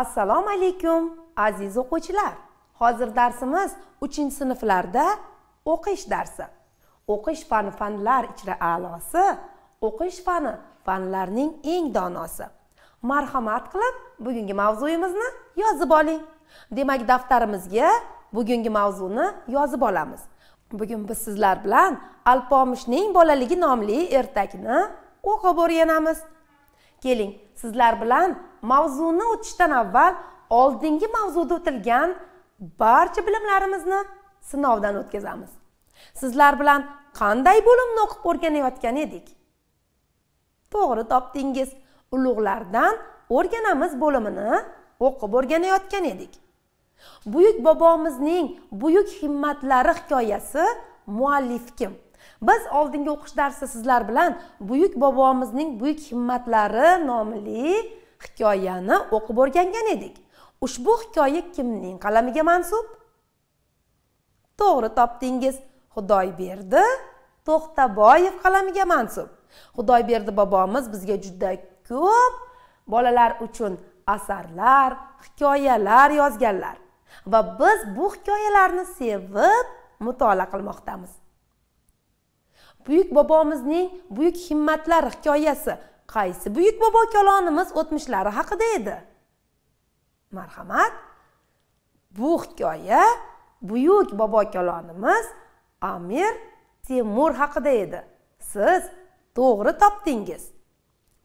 assalomu alaykum aziz o'quvchilar hozir darsimiz 3 sinflarda o'qish darsi o'qish fani fanlar ichra a'losi o'qish fani fanlarning eng donosi marhamat qilib bugungi mavzuyimizni yozib oling demak daftarimizga bugungi mavzuni yozib olamiz bugun biz sizlar bilan alpomishning bolaligi nomli ertakni o'qib o'rganamiz keling sizlar bilan mavzuni o'tishdan avval oldingi mavzuda o'tilgan barcha bilimlarimizni sinovdan o'tkazamiz sizlar bilan qanday bo'limni o'qib o'rganayotgan edik to'g'ri topdingiz ulug'lardan o'rganamiz bo'limini o'qib o'rganayotgan edik buyuk bobomizning buyuk himmatlari hikoyasi muallif kim biz oldingi o'qish darsida sizlar bilan buyuk bobomizning buyuk himmatlari nomli hikoyani o'qib o'rgangan edik ushbu hikoya kimning qalamiga mansub to'g'ri topdingiz xudoyberdi to'xtaboyev qalamiga mansub xudoyberdi bobomiz bizga juda ko'p bolalar uchun asarlar hikoyalar yozganlar va biz bu hikoyalarni sevib mutolaa qilmoqdamiz buyuk bobomizning buyuk himmatlar hikoyasi qaysi buyuk bobo kalonimiz o'tmishlari haqida edi marhamat bu hikoya buyuk bobo kalonimiz amir temur haqida edi siz to'g'ri topdingiz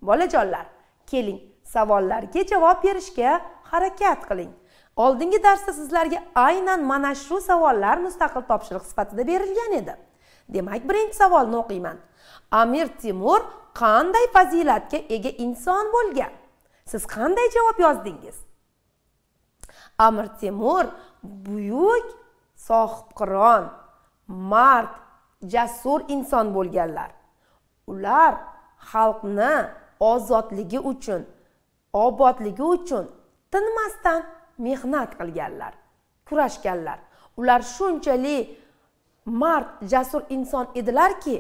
bolajonlar keling savollarga javob berishga harakat qiling oldingi darsda sizlarga aynan mana shu savollar mustaqil topshiriq sifatida berilgan edi demak birinchi savolni o'qiyman amir temur qanday fazilatga ega inson bo'lgan siz qanday javob yozdingiz amir temur buyuk sohibqiron mard jasur inson bo'lganlar ular xalqni ozodligi uchun obodligi uchun tinmasdan mehnat qilganlar kurashganlar ular shunchalik mard jasur inson edilarki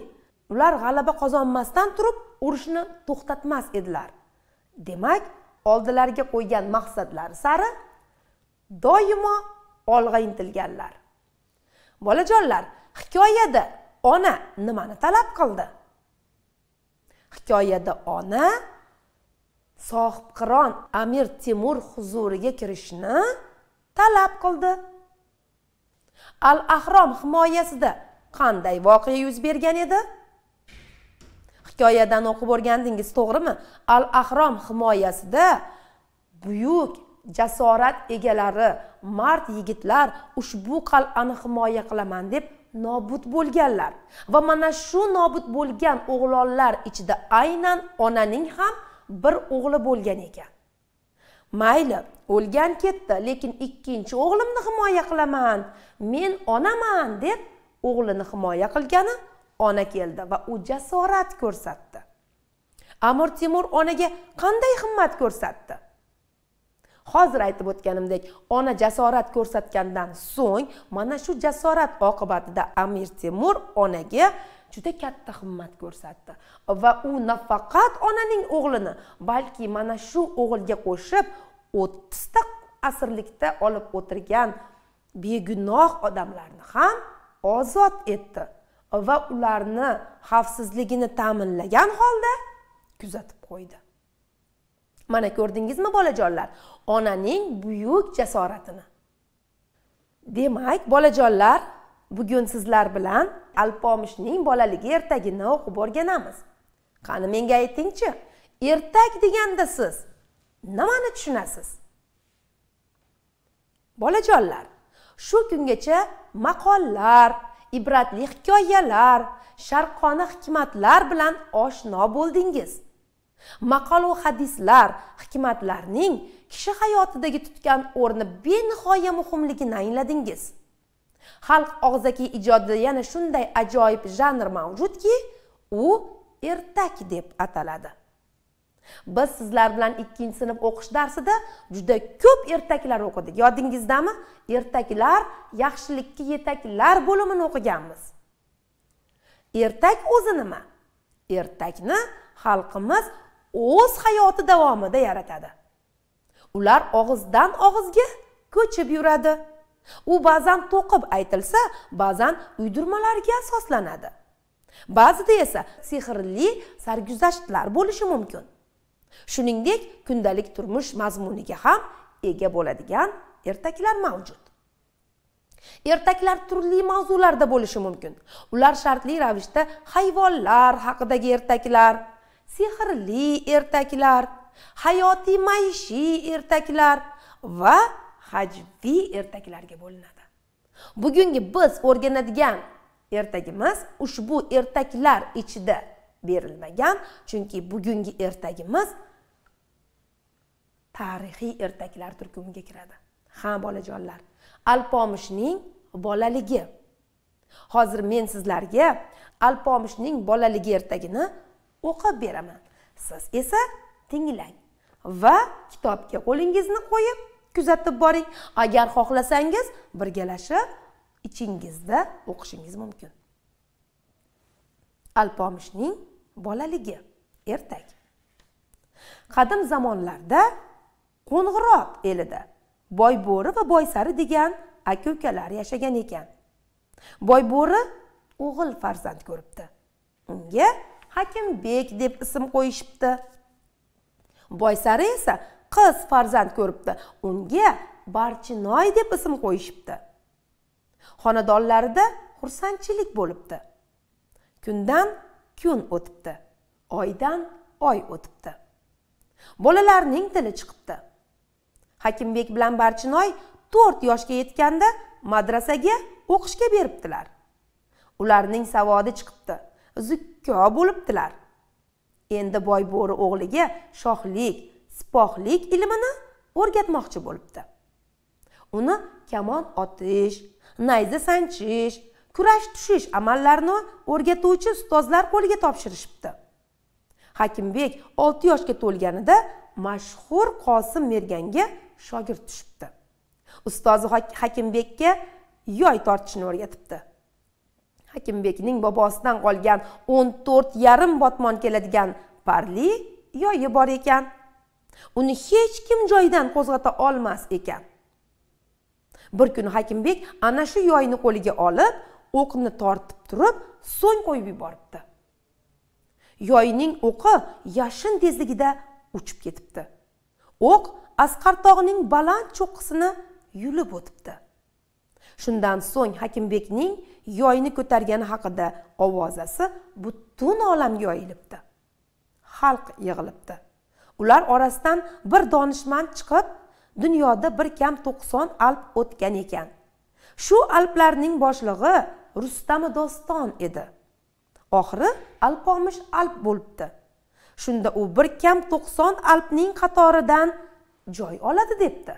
ular g'alaba qozonmasdan turib urushni to'xtatmas edilar demak oldilariga qo'ygan maqsadlari sari doimo olg'a intilganlar bolajonlar hikoyada ona nimani talab qildi hikoyada ona sohibqiron amir temur huzuriga kirishni talab qildi al ahrom himoyasida qanday voqea yuz bergan edi hikoyadan o'qib o'rgandingiz to'g'rimi al ahrom himoyasida buyuk jasorat egalari mard yigitlar ushbu qal'ani himoya qilaman deb nobud bo'lganlar va mana shu nobud bo'lgan o'g'lonlar ichida aynan onaning ham bir o'g'li bo'lgan ekan mayli o'lgan ketdi lekin ikkinchi o'g'limni himoya qilaman men onaman deb o'g'lini himoya qilgani ona keldi va u jasorat ko'rsatdi amir temur onaga qanday himmat ko'rsatdi hozir aytib o'tganimdek ona jasorat ko'rsatgandan so'ng mana shu jasorat oqibatida amir temur onaga juda katta himmat ko'rsatdi va u nafaqat onaning o'g'lini balki mana shu o'g'ilga qo'shib o'ttizta asrlikda olib o'tirgan begunoh odamlarni ham ozod etdi va ularni xavfsizligini ta'minlagan holda kuzatib qo'ydi mana ko'rdingizmi bolajonlar onaning buyuk jasoratini demak bolajonlar bugun sizlar bilan alpomishning bolaligi ertagini o'qib o'rganamiz qani menga aytingchi ertak deganda siz nimani tushunasiz bolajonlar shu kungacha maqollar ibratli hikoyalar sharqona hikmatlar bilan oshno bo'ldingiz maqolu hadislar hikmatlarning kishi hayotidagi tutgan o'rni benihoya muhimligini angladingiz xalq og'zaki ijodida yana shunday ajoyib janr mavjudki u ertak deb ataladi biz sizlar bilan ikkinchi sinf o'qish darsida juda ko'p ertaklar o'qidik yodingizdami ertaklar yaxshilikka yetaklar bo'limini o'qiganmiz ertak o'zi nima ertakni xalqimiz o'z hayoti davomida yaratadi ular og'izdan og'izga ko'chib yuradi u ba'zan to'qib aytilsa ba'zan uydirmalarga asoslanadi ba'zida esa sehrli sarguzashtlar bo'lishi mumkin shuningdek kundalik turmush mazmuniga ham ega bo'ladigan ertaklar mavjud ertaklar turli mavzularda bo'lishi mumkin ular shartli ravishda hayvonlar haqidagi ertaklar sehrli ertaklar hayotiy maishiy ertaklar va hajviy ertaklarga bo'linadi bugungi biz o'rganadigan ertagimiz ushbu ertaklar ichida berilmagan chunki bugungi ertagimiz tarixiy ertaklar turkumiga kiradi ha bolajonlar alpomishning bolaligi hozir men sizlarga alpomishning bolaligi ertagini o'qib beraman siz esa tinglang va kitobga qo'lingizni qo'yib kuzatib boring agar xohlasangiz birgalashib ichingizda o'qishingiz mumkin alpomishning bolaligi ertak qadim zamonlarda qo'ng'irot elida boy bo'ri va boysari degan aka ukalar yashagan ekan boy bo'ri o'g'il farzand ko'ribdi unga hakimbek deb ism qo'yishibdi boysari esa qiz farzand ko'ribdi unga barchinoy deb ism qo'yishibdi xonadonlarida xursandchilik bo'libdi kundan kun o'tibdi oydan oy o'tibdi bolalarning tili chiqibdi hakimbek bilan barchinoy to'rt yoshga yetganda madrasaga o'qishga beribdilar ularning savodi chiqibdi zukko bo'libdilar endi boy bo'ri o'g'liga shohlik sipohlik ilmini o'rgatmoqchi bo'libdi uni kamon otish nayza sanchish kurash tushish amallarini o'rgatuvchi ustozlar qo'liga topshirishibdi hakimbek 6 yoshga to'lganida mashhur qosim merganga shogird tushibdi ustozi hakimbekka yoy tortishni o'rgatibdi hakimbekning bobosidan qolgan o'n to'rt yarim botmon keladigan parli yoyi bor ekan uni hech kim joydan qo'zg'ata olmas ekan bir kuni hakimbek ana shu yoyni qo'liga olib o'qni tortib turib so'ng qo'yib yuboribdi yoyning o'qi yashin tezligida uchib ketibdi o'q asqar tog'ning baland cho'qqisini yulib o'tibdi shundan so'ng hakimbekning yoyni ko'targani haqida ovozasi butun olamga yoyilibdi xalq yig'ilibdi ular orasidan bir donishmand chiqib dunyoda bir kam to'qson alp o'tgan ekan shu alplarning boshlig'i rustami doston edi oxiri alpomish alp bo'libdi shunda u bir kam to'qson alpning qatoridan joy oladi debdi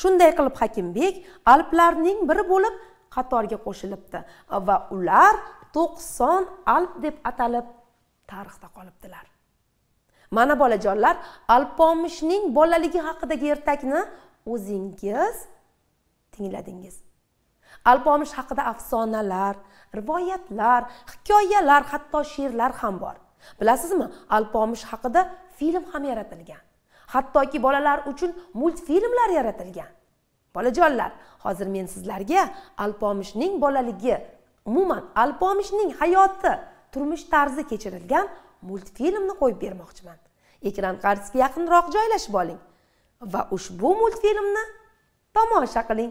shunday qilib hakimbek alplarning biri bo'lib qatorga qo'shilibdi va ular to'qson alp deb atalib tarixda qolibdilar mana bolajonlar alpomishning bolaligi haqidagi ertakni o'zingiz tingladingiz alpomish haqida afsonalar rivoyatlar hikoyalar hatto she'rlar ham bor bilasizmi alpomish haqida film ham yaratilgan hattoki bolalar uchun multfilmlar yaratilgan bolajonlar hozir men sizlarga alpomishning bolaligi umuman alpomishning hayoti turmush tarzi kechirilgan multfilmni qo'yib bermoqchiman ekran qarshisiga yaqinroq joylashib oling va ushbu multfilmni tomosha qiling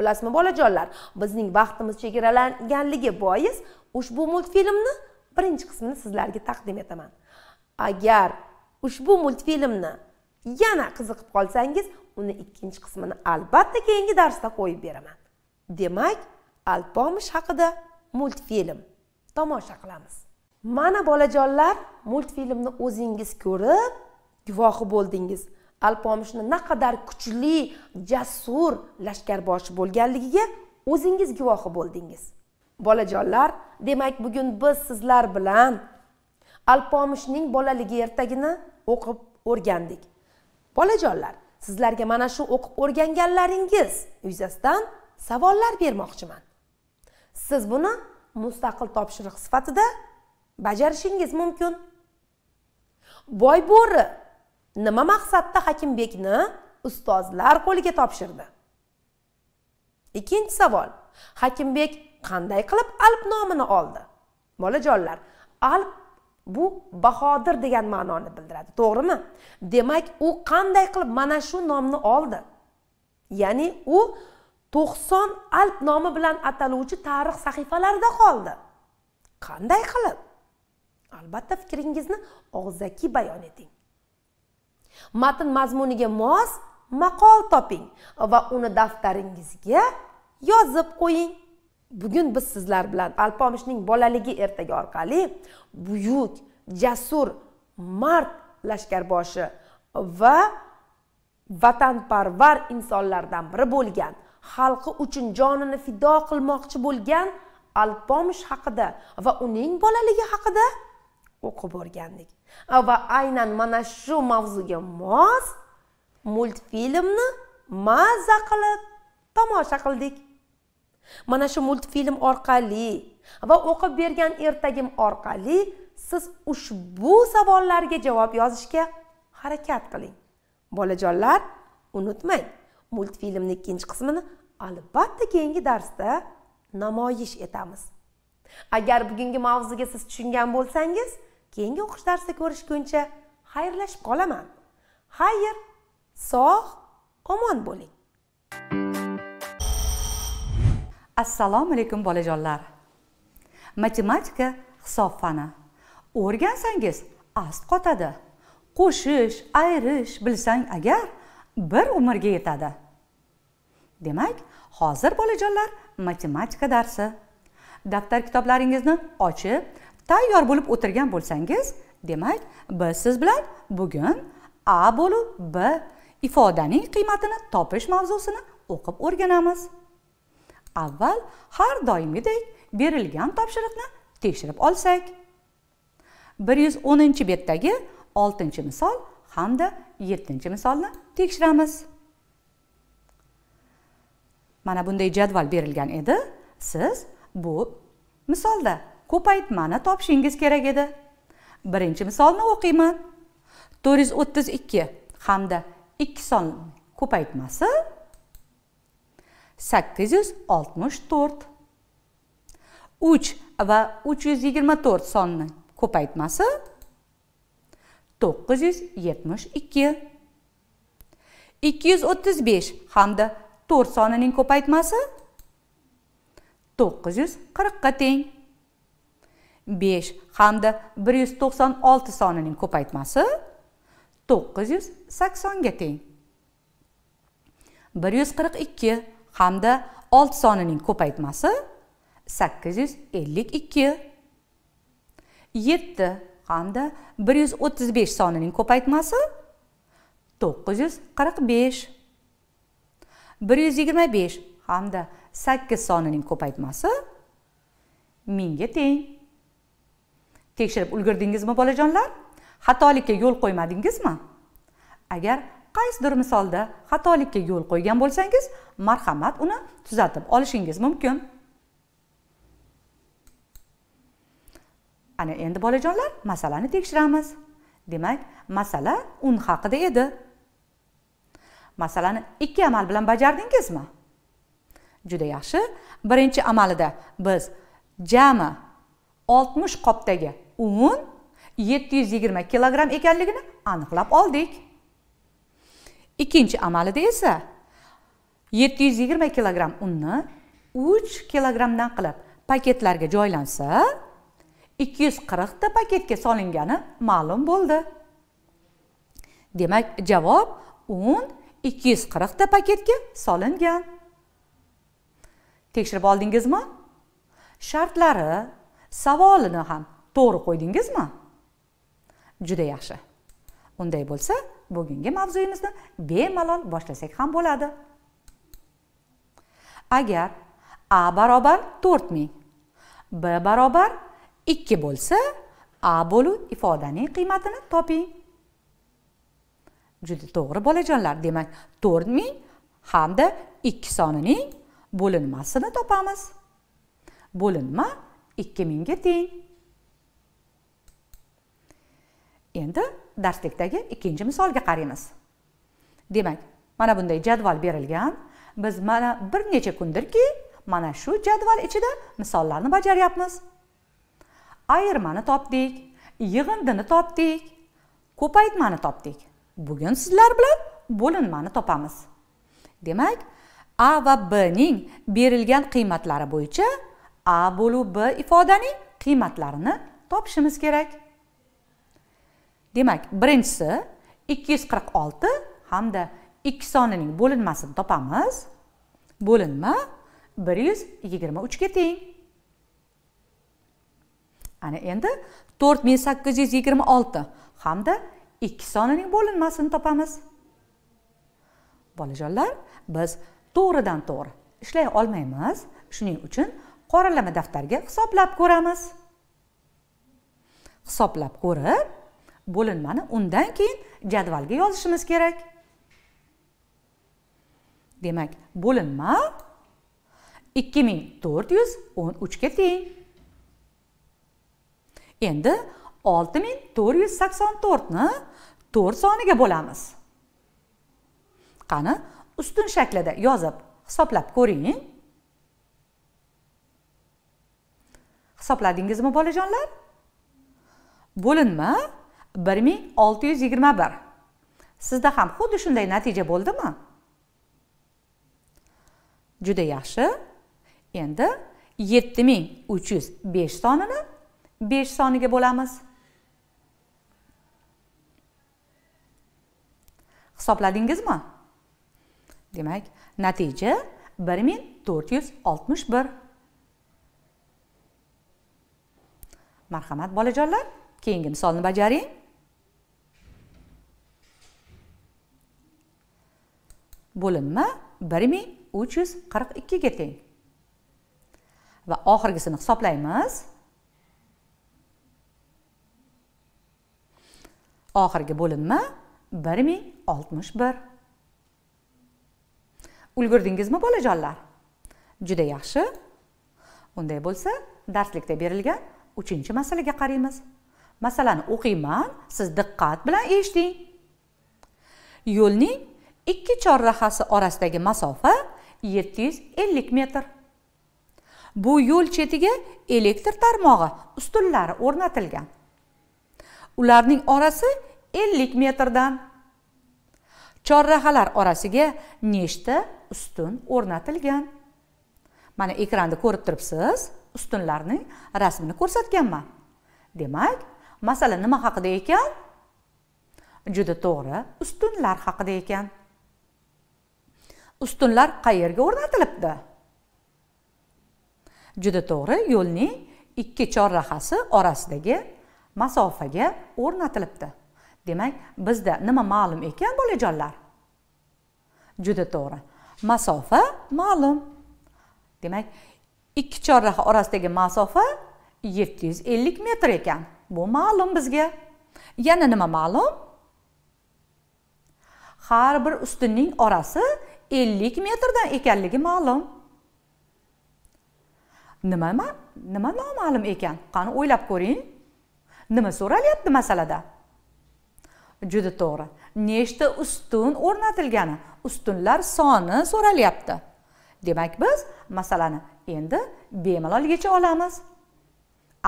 bilasizmi bolajonlar bizning vaqtimiz chegaralanganligi bois ushbu multfilmni birinchi qismini sizlarga taqdim etaman agar ushbu multfilmni yana qiziqib qolsangiz uni ikkinchi qismini albatta keyingi darsda qo'yib beraman demak alpomish haqida multfilm tomosha qilamiz mana bolajonlar multfilmni o'zingiz ko'rib guvohi bo'ldingiz alpomishni naqadar kuchli jasur lashkarboshi bo'lganligiga o'zingiz guvohi bo'ldingiz bolajonlar demak bugun biz sizlar bilan alpomishning bolaligi ertagini o'qib o'rgandik bolajonlar sizlarga mana shu o'qib o'rganganlaringiz yuzasidan savollar bermoqchiman siz buni mustaqil topshiriq sifatida bajarishingiz mumkin boy bo'ri nima maqsadda hakimbekni ustozlar qo'liga topshirdi ikkinchi savol hakimbek qanday qilib alp nomini oldi bolajonlar alp bu bahodir degan ma'noni bildiradi to'g'rimi demak u qanday qilib mana shu nomni oldi ya'ni u 90 alp nomi bilan ataluvchi tarix sahifalarida qoldi qanday qilib albatta fikringizni og'zaki bayon eting matn mazmuniga mos maqol toping va uni daftaringizga yozib qo'ying bugun biz sizlar bilan alpomishning bolaligi ertaga orqali buyuk jasur mard lashkarboshi va vatanparvar insonlardan biri bo'lgan xalqi uchun jonini fido qilmoqchi bo'lgan alpomish haqida va uning bolaligi haqida o'qib o'rgandik va aynan mana shu mavzuga mos multfilmni mazza qilib tomosha qildik mana shu multfilm orqali va o'qib bergan ertagim orqali siz ushbu savollarga javob yozishga harakat qiling bolajonlar unutmang multfilmni ikkinchi qismini albatta keyingi darsda namoyish etamiz agar bugungi mavzuga siz tushungan bo'lsangiz keyingi o'qish darsida ko'rishguncha xayrlashib qolaman xayr sog' omon bo'ling assalomu alaykum bolajonlar matematika hisob fani o'rgansangiz ast qotadi qo'shish ayirish bilsang agar bir umrga yetadi demak hozir bolajonlar matematika darsi daftar kitoblaringizni ochib tayyor bo'lib o'tirgan bo'lsangiz demak biz siz bilan bugun a bo'lu b ifodaning qiymatini topish mavzusini o'qib o'rganamiz avval har doimgidek berilgan topshiriqni tekshirib olsak 110 betdagi 6 misol hamda 7 misolni tekshiramiz mana bunday jadval berilgan edi siz bu misolda ko'paytmani topishingiz kerak edi birinchi misolni o'qiyman to'rt yuz o'ttiz ikki hamda ikki son ko'paytmasi sakkiz yuz oltmish to'rt uch va uch yuz yigirma to'rt sonni ko'paytmasi to'qqiz yuz yetmish ikki ikki yuz o'ttiz besh hamda to'rt sonining ko'paytmasi to'qqiz yuz qirqqa teng 5 hamda 196 sonining ko'paytmasi 980 ga teng. 142 hamda 6 sonining ko'paytmasi 852. 7 hamda 135 sonining ko'paytmasi 945. 125 hamda 8 sonining ko'paytmasi 1000 ga teng. tekshirib ulgurdingizmi bolajonlar xatolikka yo'l qo'ymadingizmi agar qaysidir misolda xatolikka yo'l qo'ygan bo'lsangiz marhamat uni tuzatib olishingiz mumkin ana endi bolajonlar masalani tekshiramiz demak masala un haqida edi masalani ikki amal bilan bajardingizmi juda yaxshi birinchi amalida biz jami 60 qopdagi un 720 kilogram ekanligini aniqlab oldik ikkinchi amalida esa 720 kilogram unni 3 kilogramdan qilib paketlarga joylansa 240 ta paketga solingani ma'lum bo'ldi demak javob un 240 ta paketga solingan tekshirib oldingizmi shartlari savolini ham to'g'ri qo'ydingizmi juda yaxshi unday bo'lsa bugungi mavzuyimizni bemalol boshlasak ham bo'ladi agar a barobar to'rt ming b barobar ikki bo'lsa a bo'lu ifodaning qiymatini toping juda to'g'ri bolajonlar demak to'rt ming hamda ikki sonining bo'linmasini topamiz bo'linma ikki mingga teng endi darslikdagi ikkinchi misolga qaraymiz demak mana bunday jadval berilgan biz mana bir necha kundirki mana shu jadval ichida misollarni bajaryapmiz ayirmani topdik yig'indini topdik ko'paytmani topdik bugun sizlar bilan bo'linmani topamiz demak a va b ning berilgan qiymatlari bo'yicha a bo'lu b ifodaning qiymatlarini topishimiz kerak demak birinchisi ikki yuz qirq olti hamda ikki sonining bo'linmasini topamiz bo'linma bir yuz yigirma uchga teng ana endi to'rt ming sakkiz yuz yigirma olti hamda ikki sonining bo'linmasini topamiz bolajonlar biz to'g'ridan to'g'ri ishlay olmaymiz shuning uchun qoralama daftarga hisoblab ko'ramiz hisoblab ko'rib bo'linmani undan keyin jadvalga yozishimiz kerak demak bo'linma ikki ming to'rt yuz o'n uchga teng endi olti ming to'rt yuz sakson to'rtni to'rt soniga bo'lamiz qani ustun shaklida yozib hisoblab ko'ring hisobladingizmi bolajonlar bo'linma bir ming olti yuz yigirma bir sizda ham xuddi shunday natija bo'ldimi juda yaxshi endi yetti ming uch yuz besh sonini besh soniga bo'lamiz hisobladingizmi demak natija bir ming to'rt yuz oltmish bir marhamat bolajonlar keyingi misolni bajaring bo'linma bir ming uch yuz qirq ikkiga teng va oxirgisini hisoblaymiz oxirgi bo'linma bir ming oltmish bir ulgurdingizmi bolajonlar juda yaxshi unday bo'lsa darslikda berilgan uchinchi masalaga qaraymiz masalani o'qiyman siz diqqat bilan eshiting yo'lning ikki chorrahasi orasidagi masofa 750 metr bu yo'l chetiga elektr tarmog'i ustunlari o'rnatilgan ularning orasi 50 metrdan chorrahalar orasiga nechta ustun o'rnatilgan mana ekranda ko'rib turibsiz ustunlarning rasmini ko'rsatganman demak masala nima haqida ekan juda to'g'ri ustunlar haqida ekan ustunlar qayerga o'rnatilibdi juda to'g'ri yo'lning ikki chorrahasi orasidagi masofaga o'rnatilibdi demak bizda nima ma'lum ekan bolajonlar juda to'g'ri masofa ma'lum demak ikki chorraha orasidagi masofa yetti yuz ellik metr ekan bu ma'lum bizga yana nima ma'lum har bir ustunning orasi ellik metrdan ekanligi ma'lum nima nima noma'lum ekan qani o'ylab ko'ring nima so'ralyapti masalada juda to'g'ri nechta ustun o'rnatilgani ustunlar soni so'ralyapti demak biz masalani endi bemalol yecha olamiz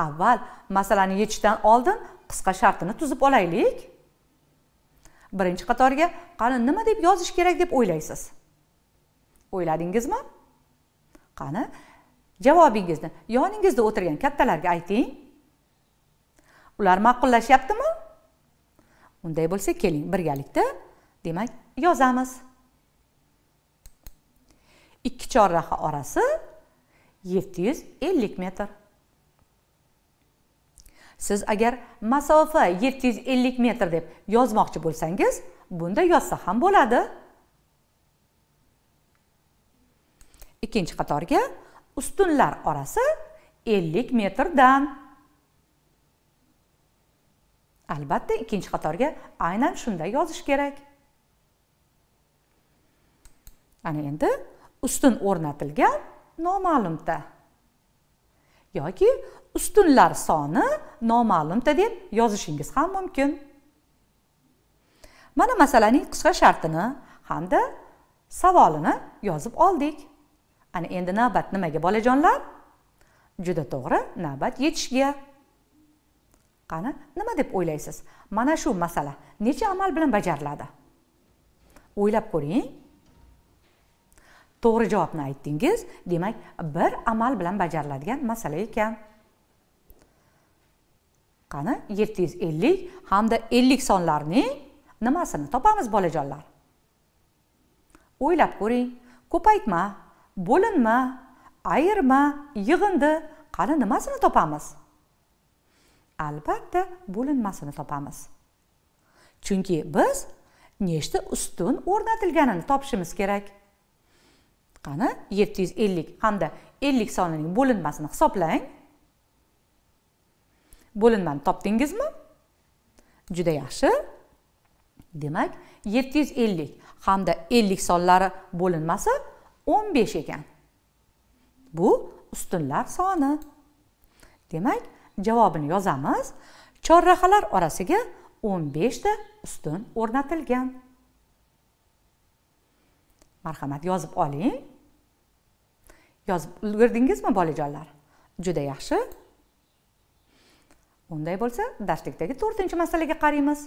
avval masalani yechishdan oldin qisqa shartini tuzib olaylik birinchi qatorga qani nima deb yozish kerak deb o'ylaysiz o'yladingizmi qani javobingizni yoningizda o'tirgan kattalarga ayting ular ma'qullashyaptimi unday bo'lsa keling birgalikda demak yozamiz ikki chorraha orasi yetti yuz ellik metr siz agar masofa yetti yuz ellik metr deb yozmoqchi bo'lsangiz bunda yozsa ham bo'ladi ikkinchi qatorga ustunlar orasi 50 metrdan albatta ikkinchi qatorga aynan shunday yozish kerak ana endi ustun o'rnatilgan noma'lumta yoki ustunlar soni noma'lumta deb yozishingiz ham mumkin mana masalaning qisqa shartini hamda savolini yozib oldik ana endi navbat nimaga bolajonlar juda to'g'ri navbat yetishga qani nima deb o'ylaysiz mana shu masala necha amal bilan bajariladi o'ylab ko'ring to'g'ri javobni aytdingiz demak bir amal bilan bajariladigan masala ekan qani yetti yuz ellik hamda ellik sonlarning nimasini topamiz bolajonlar o'ylab ko'ring ko'paytma bo'linma ayirma yig'indi qani nimasini topamiz albatta bo'linmasini topamiz chunki biz nechta ustun o'rnatilganini topishimiz kerak qani 750 hamda 50 sonining bo'linmasini hisoblang bo'linmani topdingizmi juda yaxshi demak 750 hamda 50 sonlari bo'linmasi 15 ekan bu ustunlar soni demak javobini yozamiz chorrahalar orasiga 15 ta ustun o'rnatilgan marhamat yozib oling yozib ulgurdingizmi bolajonlar juda yaxshi unday bo'lsa darslikdagi 4 masalaga qaraymiz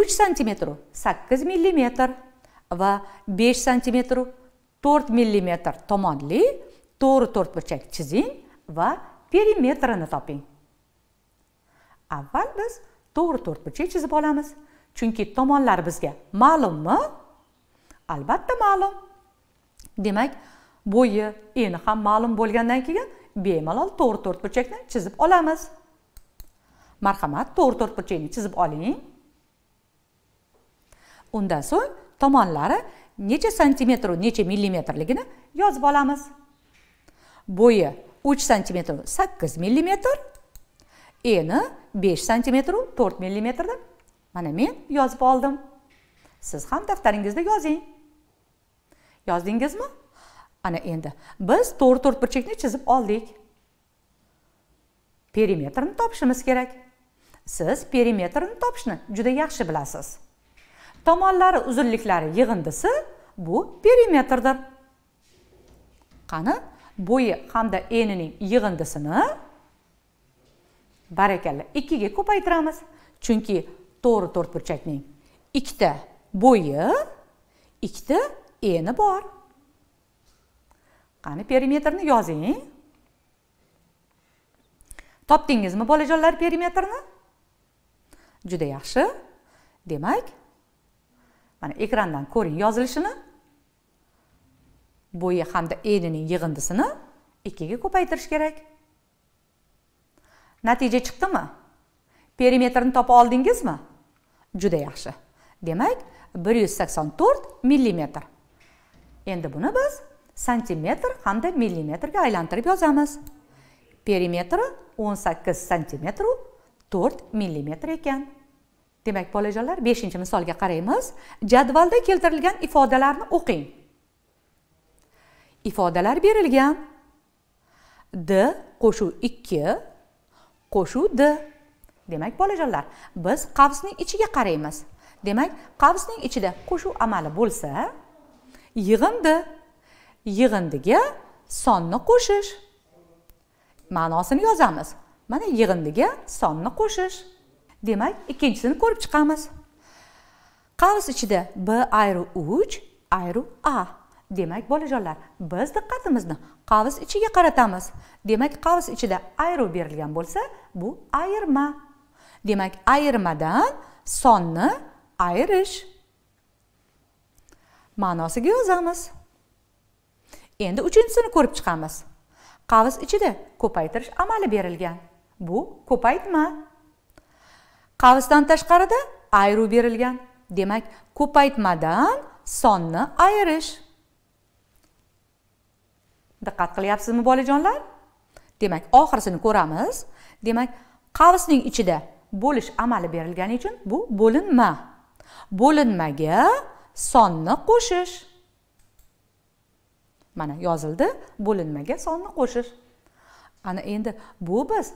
3 santimetru 8 millimetr va 5 santimetr 4 mm tomonli to'g'ri to'rtburchak chizing va perimetrini toping avval biz to'g'ri to'rtburchak chizib olamiz chunki tomonlar bizga ma'lummi albatta ma'lum demak bo'yi eni ham ma'lum bo'lgandan keyin bemalol to'g'ri to'rtburchakni chizib olamiz marhamat to'g'ri to'rtburchakni chizib oling undan so'ng tomonlari necha santimetru necha millimetrligini yozib olamiz bo'yi uch santimetru sakkiz millimetr eni besh santimetru to'rt millimetr deb mana men yozib oldim siz ham daftaringizda yozing yozdingizmi ana endi biz to'g'ri to'rtburchakni chizib oldik perimetrni topishimiz kerak siz perimetrni topishni juda yaxshi bilasiz tomonlari uzunliklari yig'indisi bu perimetrdir qani bo'yi hamda enining yig'indisini barakalla ikkiga ko'paytiramiz chunki to'g'ri to'rtburchakning ikkita bo'yi ikkita eni bor qani perimetrni yozing topdingizmi bolajonlar perimetrni juda yaxshi demak mana ekrandan ko'ring yozilishini bo'yi hamda enining yig'indisini ikkiga ko'paytirish kerak natija chiqdimi perimetrni topa oldingizmi juda yaxshi demak bir yuz sakson to'rt millimetr endi buni biz santimetr hamda millimetrga aylantirib yozamiz perimetri o'n sakkiz santimetru to'rt millimetr ekan demak bolajonlar beshinchi misolga qaraymiz jadvalda keltirilgan ifodalarni o'qing ifodalar berilgan d qo'shuv ikki qo'shuv d demak bolajonlar biz qavsning ichiga qaraymiz demak qavsning ichida qo'shuv amali bo'lsa yig'indi yig'indiga sonni qo'shish ma'nosini yozamiz mana yig'indiga sonni qo'shish demak ikkinchisini ko'rib chiqamiz qavs ichida b ayru uch ayru a demak bolajonlar biz diqqatimizni qavs ichiga qaratamiz demak qavs ichida ayru berilgan bo'lsa bu ayirma demak ayirmadan sonni ayirish ma'nosiga yozamiz endi uchinchisini ko'rib chiqamiz qavs ichida ko'paytirish amali berilgan bu ko'paytma qavsdan tashqarida ayru berilgan demak ko'paytmadan sonni ayirish diqqat qilyapsizmi bolajonlar demak oxirisini ko'ramiz demak qavsning ichida bo'lish amali berilgani uchun bu bo'linma bo'linmaga sonni qo'shish mana yozildi bo'linmaga sonni qo'shish ana endi bu biz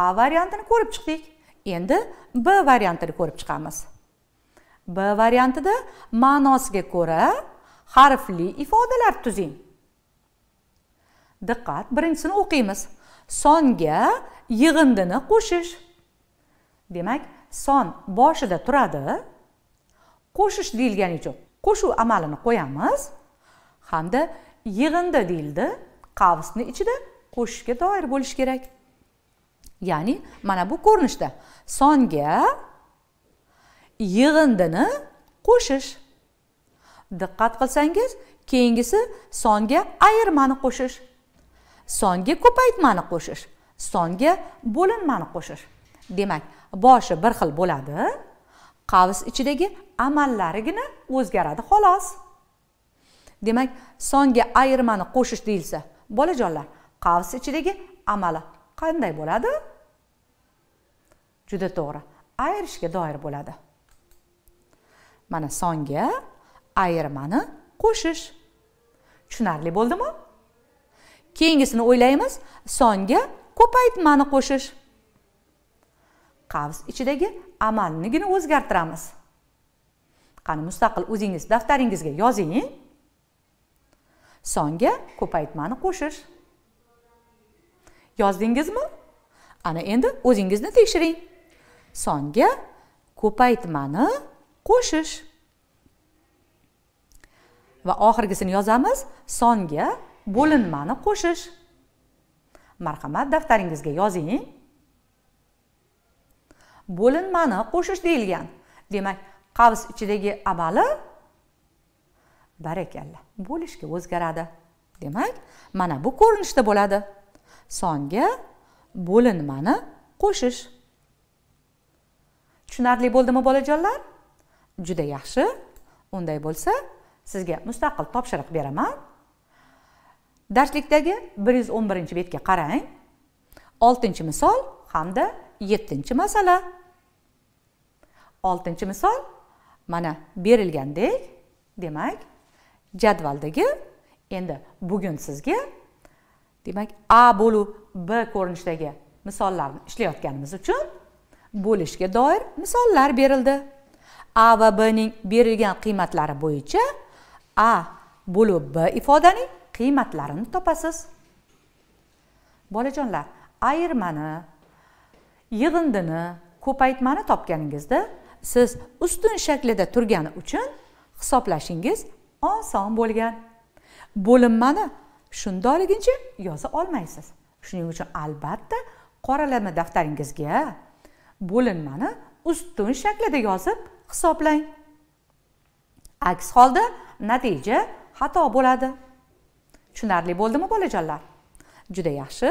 a variantini ko'rib chiqdik endi b variantini ko'rib chiqamiz b variantida ma'nosiga ko'ra harfli ifodalar tuzing diqqat birinchisini o'qiymiz songa yig'indini qo'shish demak son boshida turadi qo'shish deyilgani uchun qo'shuv amalini qo'yamiz hamda yig'indi deyildi qavsni ichida qo'shishga doir bo'lishi kerak ya'ni mana bu ko'rinishda songa yig'indini qo'shish diqqat qilsangiz keyingisi songa ayirmani qo'shish songa ko'paytmani qo'shish songa bo'linmani qo'shish demak boshi bir xil bo'ladi qavs ichidagi amallarigina o'zgaradi xolos demak songa ayirmani qo'shish deyilsa bolajonlar qavs ichidagi amali qanday bo'ladi juda to'g'ri ayirishga doir bo'ladi mana songa ayirmani qo'shish tushunarli bo'ldimi keyingisini o'ylaymiz songa ko'paytmani qo'shish qavs ichidagi amalnigina o'zgartiramiz qani mustaqil o'zingiz daftaringizga yozing songa ko'paytmani qo'shish yozdingizmi ana endi o'zingizni tekshiring songa ko'paytmani qo'shish va oxirgisini yozamiz songa bo'linmani qo'shish marhamat daftaringizga yozing bo'linmani qo'shish deyilgan demak qavs ichidagi amali barakalla bo'lishga o'zgaradi demak mana bu ko'rinishda bo'ladi songa bo'linmani qo'shish tushunarli bo'ldimi bolajonlar juda yaxshi unday bo'lsa sizga mustaqil topshiriq beraman darslikdagi bir yuz o'n birinchi betga qarang oltinchi misol hamda yettinchi masala oltinchi misol mana berilgandek demak jadvaldagi endi bugun sizga demak a bo'luv b ko'rinishdagi misollarni ishlayotganimiz uchun bo'lishga doir misollar berildi a va b ning berilgan qiymatlari bo'yicha a bo'lib b ifodaning qiymatlarini topasiz bolajonlar ayirmani yig'indini ko'paytmani topganingizda siz ustun shaklida turgani uchun hisoblashingiz oson bo'lgan bo'linmani shundoligincha yoza olmaysiz shuning uchun albatta qoralama daftaringizga bo'linmani ustun shaklida yozib hisoblang aks holda natija xato bo'ladi tushunarli bo'ldimi bolajonlar juda yaxshi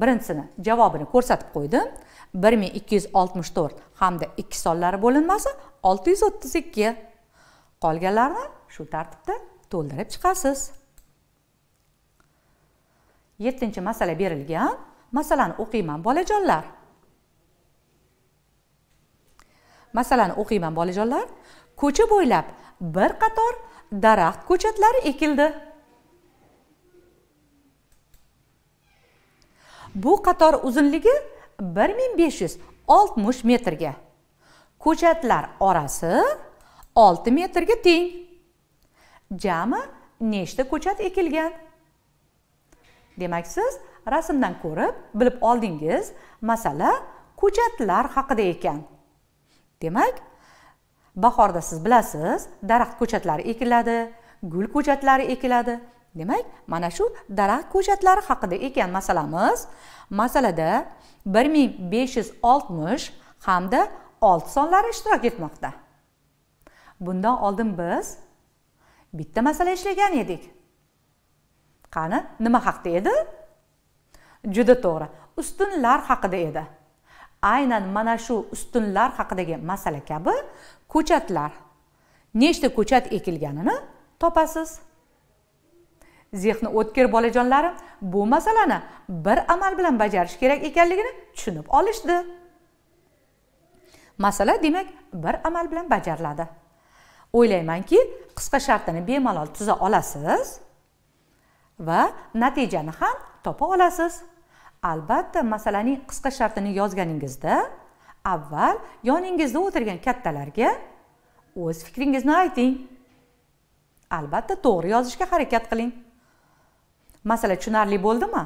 birinchisini javobini ko'rsatib qo'ydim bir ming ikki yuz oltmish to'rt hamda ikki sonlari bo'linmasi olti yuz o'ttiz ikki qolganlarni shu tartibda to'ldirib chiqasiz yettinchi masala berilgan masalani o'qiyman bolajonlar masalani o'qiyman bolajonlar ko'cha bo'ylab bir qator daraxt ko'chatlari ekildi bu qator uzunligi bir ming besh yuz oltmish metrga ko'chatlar orasi olti metrga teng jami nechta ko'chat ekilgan demak siz rasmdan ko'rib bilib oldingiz masala ko'chatlar haqida ekan demak bahorda siz bilasiz daraxt ko'chatlari ekiladi gul ko'chatlari ekiladi demak mana shu daraxt ko'chatlari haqida ekan masalamiz masalada 1560 hamda 6 sonlari ishtirok etmoqda bundan oldin biz bitta masala ishlagan edik qani nima haqida edi juda to'g'ri ustunlar haqida edi aynan mana shu ustunlar haqidagi masala kabi ko'chatlar nechta ko'chat ekilganini topasiz zehni o'tkir bolajonlarim bu masalani bir amal bilan bajarish kerak ekanligini tushunib olishdi masala demak bir amal bilan bajariladi o'ylaymanki qisqa shartini bemalol tuza olasiz va natijani ham topa olasiz albatta masalaning qisqa shartini yozganingizda avval yoningizda o'tirgan kattalarga o'z fikringizni ayting albatta to'g'ri yozishga harakat qiling masala tushunarli bo'ldimi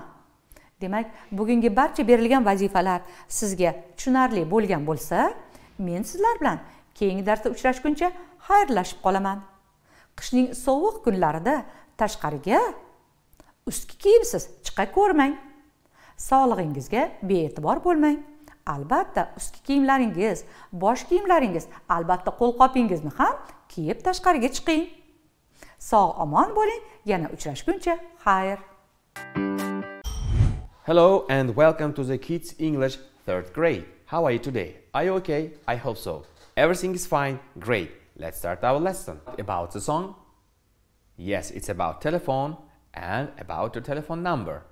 demak bugungi barcha berilgan vazifalar sizga tushunarli bo'lgan bo'lsa men sizlar bilan keyingi darsda uchrashguncha xayrlashib qolaman qishning sovuq kunlarida tashqariga ustki kiyimsiz chiqa ko'rmang sog'lig'ingizga bee'tibor bo'lmang albatta ustki kiyimlaringiz bosh kiyimlaringiz albatta qo'lqopingizni ham kiyib tashqariga chiqing sog' omon bo'ling yana uchrashguncha xayr hello and welcome to the kids english third grade how are you today are you okay i hope so everything is fine great Let's start our lesson. About the song? Yes, it's about telephone and about your telephone number.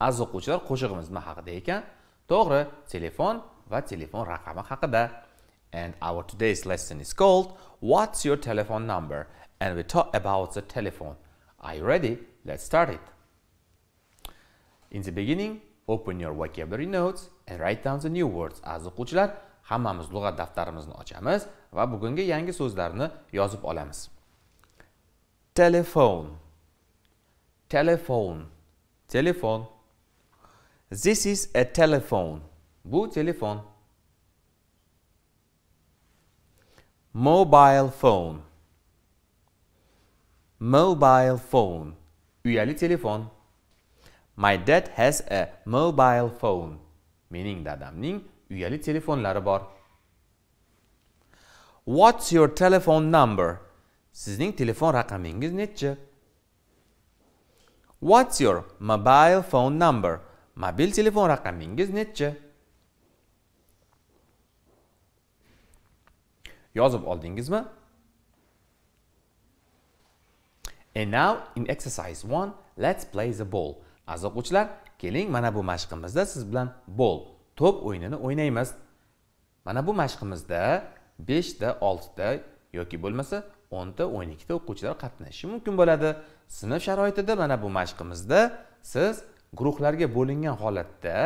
Az o'quvchilar qo'shig'imiz nima haqida ekan? To'g'ri, telefon va telefon raqami haqida. And our today's lesson is called What's your telephone number? And we talk about the telephone. Are you ready? Let's start it. In the beginning, open your vocabulary notes and write down the new words. Az o'quvchilar hammamiz lug'at daftarimizni ochamiz va bugungi yangi so'zlarni yozib olamiz telefon telefon telefon this is a telephone bu telefon mobile phone mobile phone uyali telefon my dad has a mobile phone mening dadamning uyali telefonlari bor what's your telephone number sizning telefon raqamingiz nechi what's your mobile phone number mobil telefon raqamingiz nechi yozib oldingizmi and now in exercise 1 let's play the ball aziz o'quvchilar keling mana bu mashqimizda siz bilan ball to'p o'yinini o'ynaymiz mana bu mashqimizda beshta oltita yoki bo'lmasa o'nta o'n ikkita o'quvchilar qatnashishi mumkin bo'ladi sinf sharoitida mana bu mashqimizda siz guruhlarga bo'lingan holatda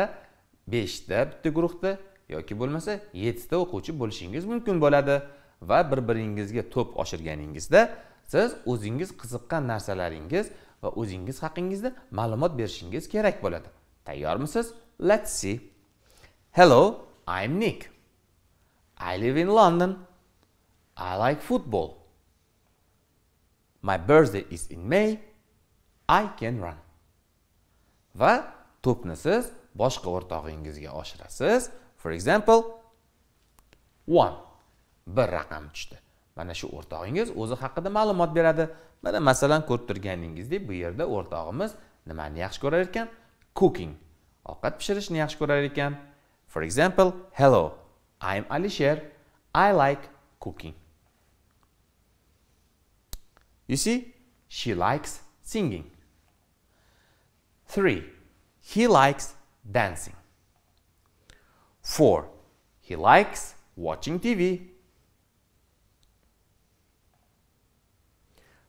beshta bitta guruhda yoki bo'lmasa yettita o'quvchi bo'lishingiz mumkin bo'ladi va bir biringizga to'p oshirganingizda siz o'zingiz qiziqqan narsalaringiz va o'zingiz haqingizda ma'lumot berishingiz kerak bo'ladi tayyormisiz let's see Hello, I'm Nick. I live in London. I like football. My birthday is in May. I can run. Va to'pni siz boshqa o'rtog'ingizga oshirasiz. For example, 1. Bir raqam tushdi. Mana shu o'rtog'ingiz o'zi haqida ma'lumot beradi. Mana masalan ko'rib turganingizdek, bu yerda o'rtog'imiz nimani yaxshi ko'rar ekan? Cooking. Ovqat pishirishni yaxshi ko'rar ekan. For example, hello, I'm Alisher. I like cooking. You see, she likes singing. 3. He likes dancing. 4. He likes watching TV.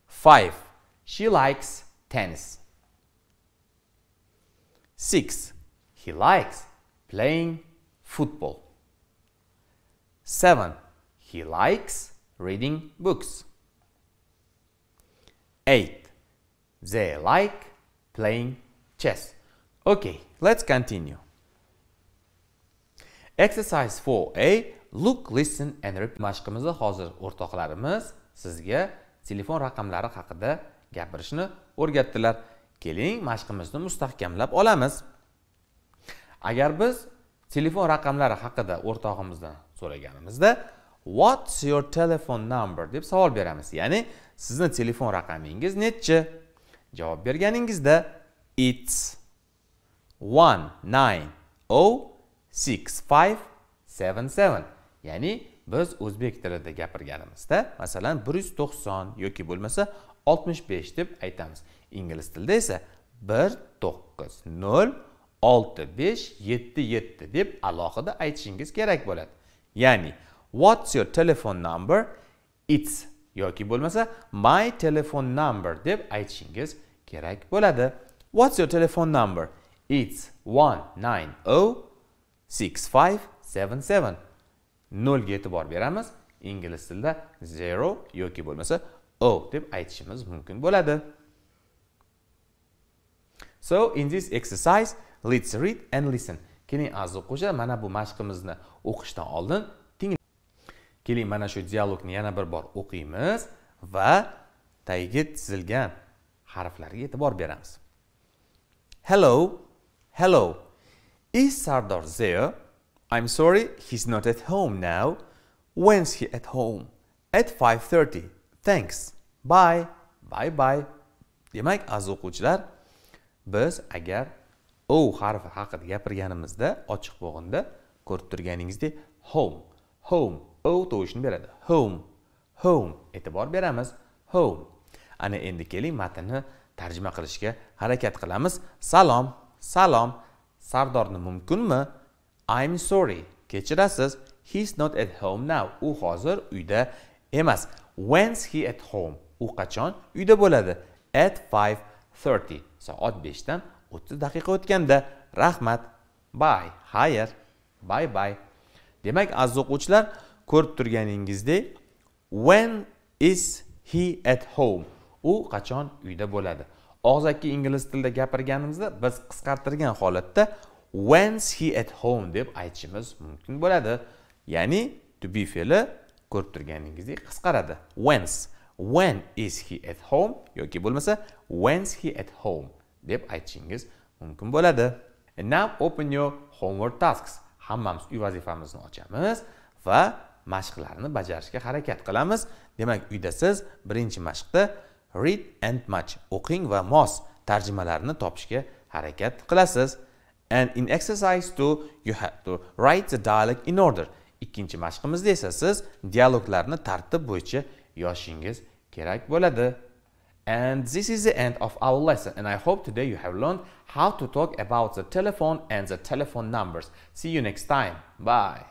5. She likes tennis. 6. He likes playing football. 7. He likes reading books. 8. They like playing chess. Okay, let's continue. Exercise 4A. Look, listen and repeat. Mashqimizni hozir o'rtoqlarimiz sizga telefon raqamlari haqida gapirishni o'rgatdilar. Keling, mashqimizni mustahkamlab olamiz. Agar biz telefon raqamlari haqida o'rtog'imizdan so'raganimizda what's your telephone number deb savol beramiz ya'ni sizni telefon raqamingiz nechi javob berganingizda it's one nine o oh six five seven seven ya'ni biz o'zbek tilida gapirganimizda masalan bir yuz to'qson yoki bo'lmasa oltmish besh deb aytamiz ingliz tilida esa bir to'qqiz nol olti besh yetti yetti deb alohida aytishingiz kerak bo'ladi ya'ni what's your telephone number it's yoki bo'lmasa my telephone number deb aytishingiz kerak bo'ladi what's your telephone number it's one nine ga oh six five seven seven nolga e'tibor beramiz ingliz tilida zero yoki bo'lmasa o deb aytishimiz mumkin bo'ladi so in this exercise let's read and listen keling aziz o'quvchilar mana bu mashqimizni o'qishdan oldin tingla keling mana shu dialogni yana bir bor o'qiymiz va tagiga chizilgan harflarga e'tibor beramiz hello hello is Sardar there i'm sorry he's not at home now when's he at home at 5:30 thanks bye bye bye demak aziz o'quvchilar biz agar hov harfi haqida gapirganimizda ochiq bo'g'inda ko'rib turganingizdek home home o tovushini beradi home home e'tibor beramiz home ana endi keling matnni tarjima qilishga harakat qilamiz salom salom sardorni mumkinmi i'm sorry kechirasiz he's not at home now u hozir uyda emas when's he at home u qachon uyda bo'ladi at 5:30 soat beshdan o'ttiz daqiqa o'tganda rahmat bay xayr bay bay demak aziz o'quvchilar ko'rib turganingizdek when is he at home u qachon uyda bo'ladi og'zaki ingliz tilida gapirganimizda biz qisqartirgan holatda when's he at home deb aytishimiz mumkin bo'ladi ya'ni to be fe'li ko'rib turganingizdek qisqaradi when's when is he at home yoki bo'lmasa when's he at home deb aytishingiz mumkin bo'ladi now open your homework tasks hammamiz uy vazifamizni ochamiz va mashqlarni bajarishga harakat qilamiz demak uyda siz birinchi mashqda read and match o'qing va mos tarjimalarni topishga harakat qilasiz and in exercise 2 you have to write the dialogue in order ikkinchi mashqimizda esa siz dialoglarni tartib bo'yicha yozishingiz kerak bo'ladi And this is the end of our lesson and I hope today you have learned how to talk about the telephone and the telephone numbers. See you next time. Bye.